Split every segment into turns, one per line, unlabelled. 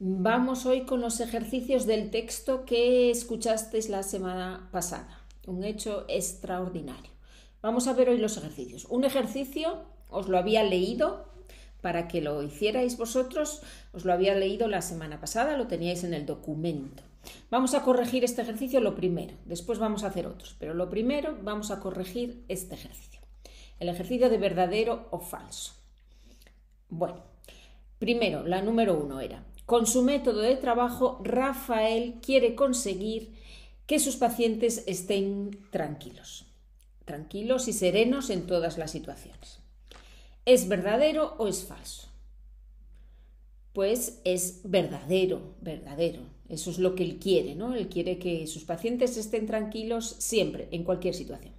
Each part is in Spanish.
Vamos hoy con los ejercicios del texto que escuchasteis la semana pasada. Un hecho extraordinario. Vamos a ver hoy los ejercicios. Un ejercicio os lo había leído para que lo hicierais vosotros, os lo había leído la semana pasada, lo teníais en el documento. Vamos a corregir este ejercicio lo primero, después vamos a hacer otros, pero lo primero vamos a corregir este ejercicio. El ejercicio de verdadero o falso. Bueno, primero, la número uno era, con su método de trabajo, Rafael quiere conseguir que sus pacientes estén tranquilos, tranquilos y serenos en todas las situaciones. ¿Es verdadero o es falso? Pues es verdadero, verdadero. Eso es lo que él quiere, ¿no? Él quiere que sus pacientes estén tranquilos siempre, en cualquier situación.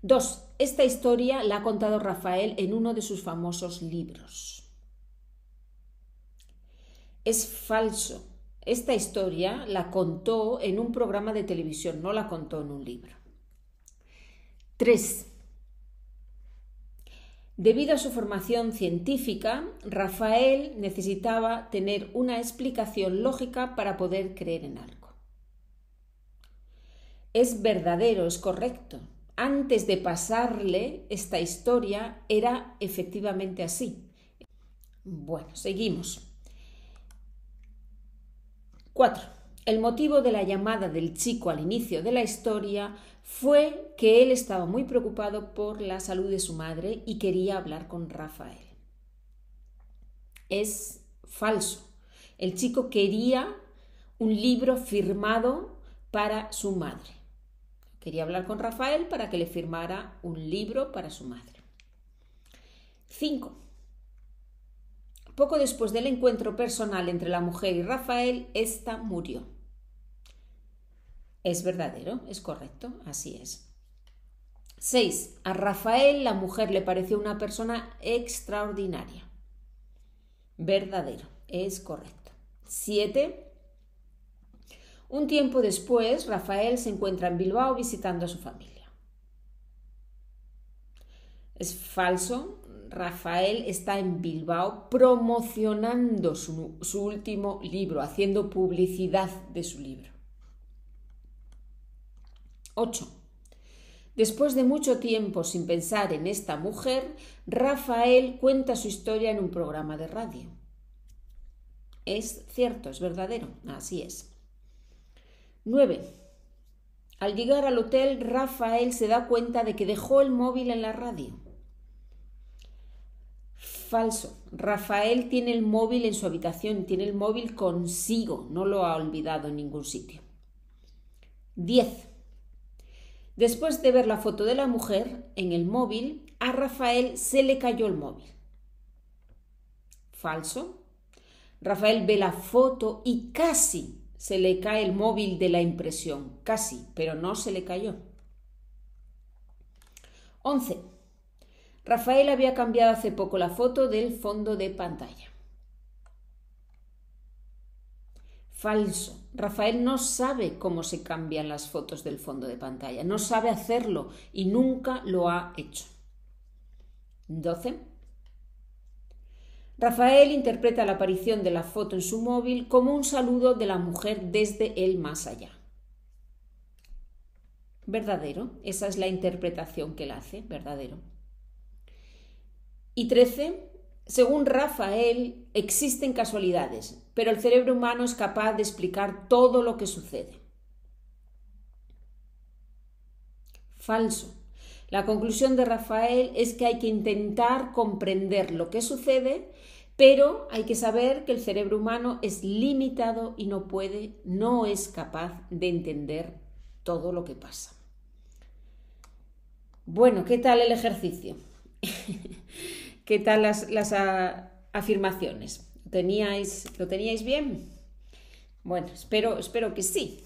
Dos, esta historia la ha contado Rafael en uno de sus famosos libros es falso. Esta historia la contó en un programa de televisión, no la contó en un libro. 3. Debido a su formación científica, Rafael necesitaba tener una explicación lógica para poder creer en algo. Es verdadero, es correcto. Antes de pasarle esta historia era efectivamente así. Bueno, seguimos. 4. El motivo de la llamada del chico al inicio de la historia fue que él estaba muy preocupado por la salud de su madre y quería hablar con Rafael. Es falso. El chico quería un libro firmado para su madre. Quería hablar con Rafael para que le firmara un libro para su madre. 5. Poco después del encuentro personal entre la mujer y Rafael, ésta murió. Es verdadero, es correcto, así es. 6. A Rafael la mujer le pareció una persona extraordinaria. Verdadero, es correcto. 7. Un tiempo después, Rafael se encuentra en Bilbao visitando a su familia. Es falso, Rafael está en Bilbao promocionando su, último libro, haciendo publicidad de su libro. 8. Después de mucho tiempo sin pensar en esta mujer, Rafael cuenta su historia en un programa de radio. Es cierto, es verdadero, así es. 9. Al llegar al hotel, Rafael se da cuenta de que dejó el móvil en la radio. Falso. Rafael tiene el móvil en su habitación, tiene el móvil consigo, no lo ha olvidado en ningún sitio. 10. Después de ver la foto de la mujer en el móvil, a Rafael se le cayó el móvil. Falso. Rafael ve la foto y casi se le cae el móvil de la impresión, casi, pero no se le cayó. 11. Rafael había cambiado hace poco la foto del fondo de pantalla. Falso. Rafael no sabe cómo se cambian las fotos del fondo de pantalla, no sabe hacerlo y nunca lo ha hecho. 12. Rafael interpreta la aparición de la foto en su móvil como un saludo de la mujer desde el más allá. Verdadero, esa es la interpretación que él hace, verdadero. Y 13. Según Rafael, existen casualidades, pero el cerebro humano es capaz de explicar todo lo que sucede. Falso. La conclusión de Rafael es que hay que intentar comprender lo que sucede, pero hay que saber que el cerebro humano es limitado y no puede, no es capaz de entender todo lo que pasa. Bueno, ¿qué tal el ejercicio? ¿Qué tal las, ah, afirmaciones? ¿Teníais, ¿Lo teníais bien? Bueno, espero, espero que sí.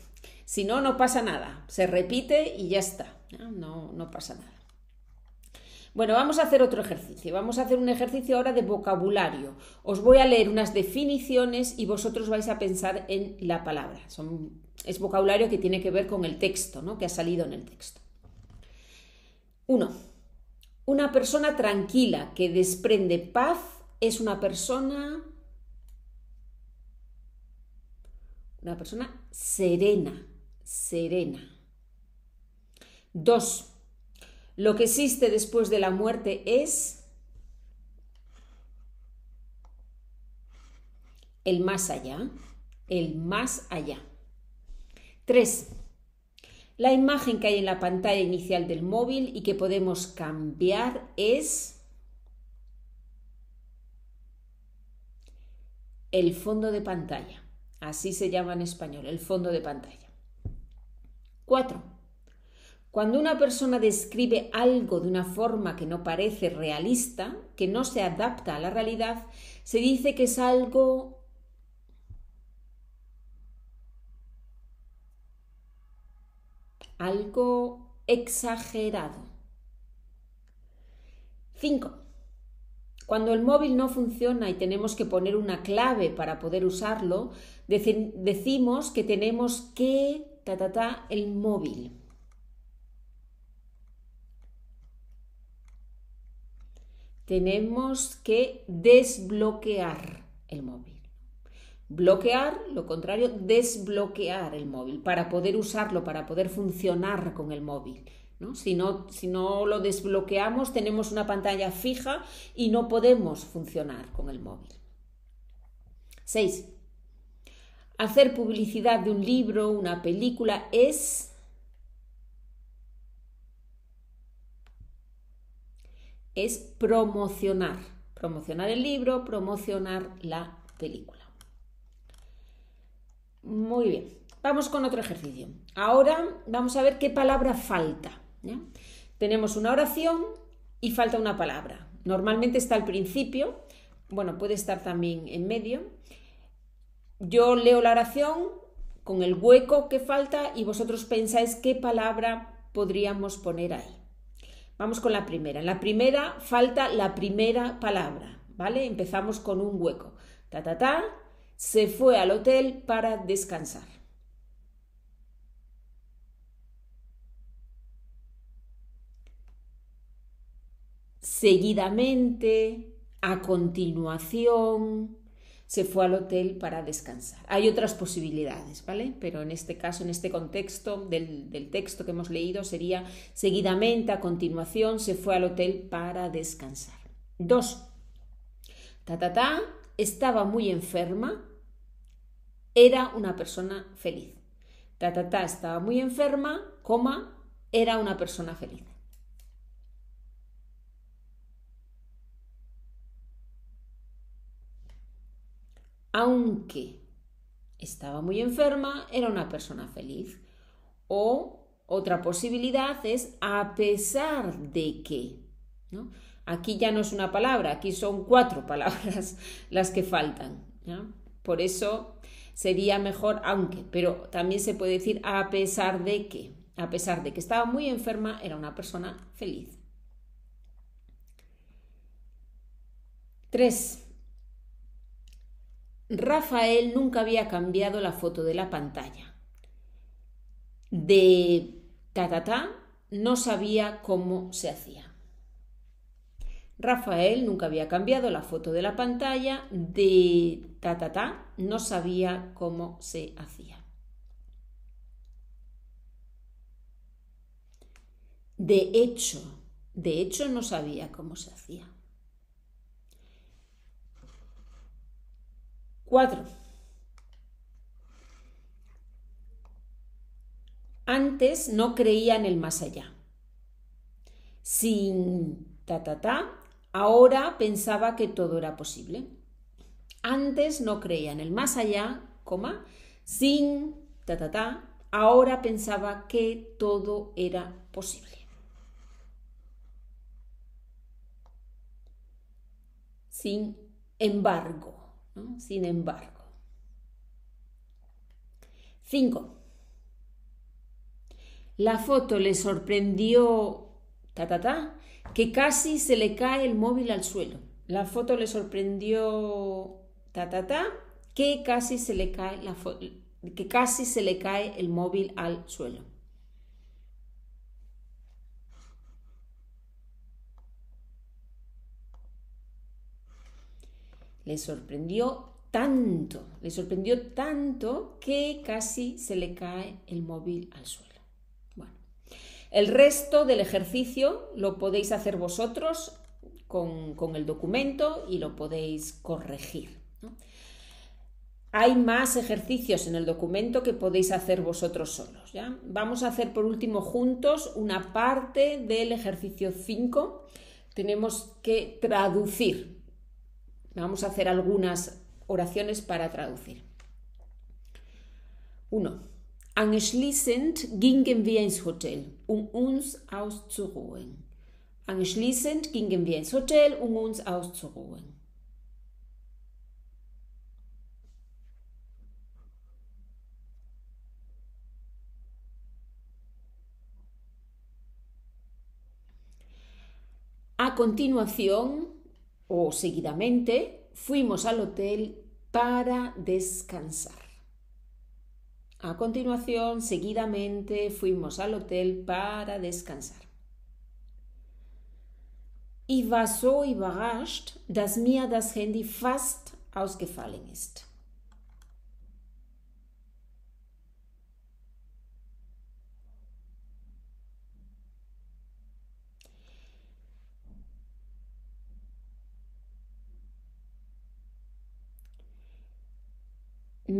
Si no, no pasa nada. Se repite y ya está. Ah, no, no pasa nada. Bueno, vamos a hacer otro ejercicio. Vamos a hacer un ejercicio ahora de vocabulario. Os voy a leer unas definiciones y vosotros vais a pensar en la palabra. Son, es vocabulario que tiene que ver con el texto, ¿no? Que ha salido en el texto. Uno, una persona tranquila que desprende paz es una persona una persona serena, serena. Dos, lo que existe después de la muerte es el más allá, el más allá. Tres, la imagen que hay en la pantalla inicial del móvil y que podemos cambiar es el fondo de pantalla. Así se llama en español, el fondo de pantalla. 4. Cuando una persona describe algo de una forma que no parece realista, que no se adapta a la realidad, se dice que es algo algo exagerado. 5. Cuando el móvil no funciona y tenemos que poner una clave para poder usarlo, decimos que tenemos que ta el móvil. Tenemos que desbloquear el móvil. Bloquear, lo contrario, desbloquear el móvil para poder usarlo, para poder funcionar con el móvil. Si, no, si no lo desbloqueamos, tenemos una pantalla fija y no podemos funcionar con el móvil. 6. Hacer publicidad de un libro, una película, es es promocionar. Promocionar el libro, promocionar la película. Muy bien, vamos con otro ejercicio. Ahora vamos a ver qué palabra falta. Tenemos una oración y falta una palabra. Normalmente está al principio, bueno, puede estar también en medio. Yo leo la oración con el hueco que falta y vosotros pensáis qué palabra podríamos poner ahí. Vamos con la primera. En la primera falta la primera palabra, ¿vale? Empezamos con un hueco. Ta, ta, ta, se fue al hotel para descansar. Seguidamente, a continuación, se fue al hotel para descansar. Hay otras posibilidades, ¿vale? Pero en este caso, en este contexto del, texto que hemos leído, sería seguidamente, a continuación, se fue al hotel para descansar. Dos. Ta, ta, ta estaba muy enferma, era una persona feliz. Ta, ta, ta, estaba muy enferma, coma, era una persona feliz. Aunque estaba muy enferma, era una persona feliz. O otra posibilidad es a pesar de que. ¿no? Aquí ya no es una palabra, aquí son cuatro palabras las que faltan. Por eso sería mejor aunque, pero también se puede decir a pesar de que. A pesar de que estaba muy enferma, era una persona feliz. 3. Rafael nunca había cambiado la foto de la pantalla. De tatatá no sabía cómo se hacía. Rafael nunca había cambiado la foto de la pantalla de ta ta ta, no sabía cómo se hacía. De hecho, de hecho no sabía cómo se hacía. Cuatro. Antes no creía en el más allá. Sin ta ta ta, Ahora pensaba que todo era posible. Antes no creía en el más allá, coma, sin, ta, ta, ta. Ahora pensaba que todo era posible. Sin embargo, sin embargo. Cinco. La foto le sorprendió ta, ta, ta, que casi se le cae el móvil al suelo. La foto le sorprendió, ta, ta, ta, que casi se le cae, la que casi se le cae el móvil al suelo. Le sorprendió tanto, le sorprendió tanto que casi se le cae el móvil al suelo. El resto del ejercicio lo podéis hacer vosotros con, el documento y lo podéis corregir. Hay más ejercicios en el documento que podéis hacer vosotros solos. ¿ya? Vamos a hacer por último juntos una parte del ejercicio 5. Tenemos que traducir. Vamos a hacer algunas oraciones para traducir. Uno. Anschließend gingen wir ins Hotel, um uns auszuruhen. Anschließend gingen wir ins Hotel, um uns auszuruhen. A continuación, o seguidamente, fuimos al hotel para descansar. A continuación, seguidamente, fuimos al hotel para descansar. Ich war so überrascht, dass mir das Handy fast ausgefallen ist.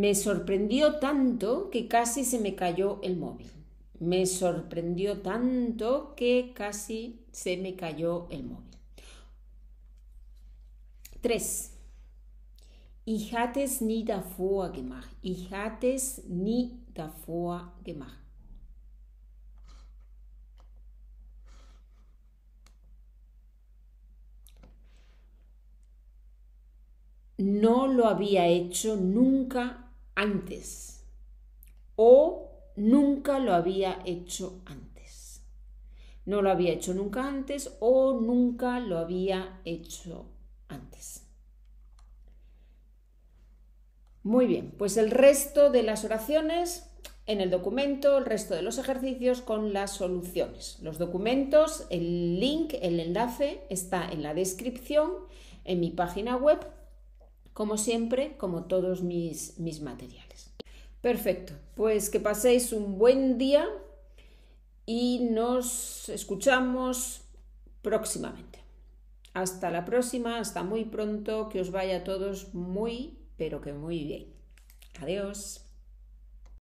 Me sorprendió tanto que casi se me cayó el móvil. Me sorprendió tanto que casi se me cayó el móvil. 3. Ich hatte es nie davor gemacht. Ich hatte es nie davor gemacht. No lo había hecho nunca antes o nunca lo había hecho antes. No lo había hecho nunca antes o nunca lo había hecho antes. Muy bien, pues el resto de las oraciones en el documento, el resto de los ejercicios con las soluciones. Los documentos, el link, el enlace está en la descripción, en mi página web como siempre, como todos mis, mis materiales. Perfecto, pues que paséis un buen día y nos escuchamos próximamente. Hasta la próxima, hasta muy pronto, que os vaya a todos muy, pero que muy bien. Adiós.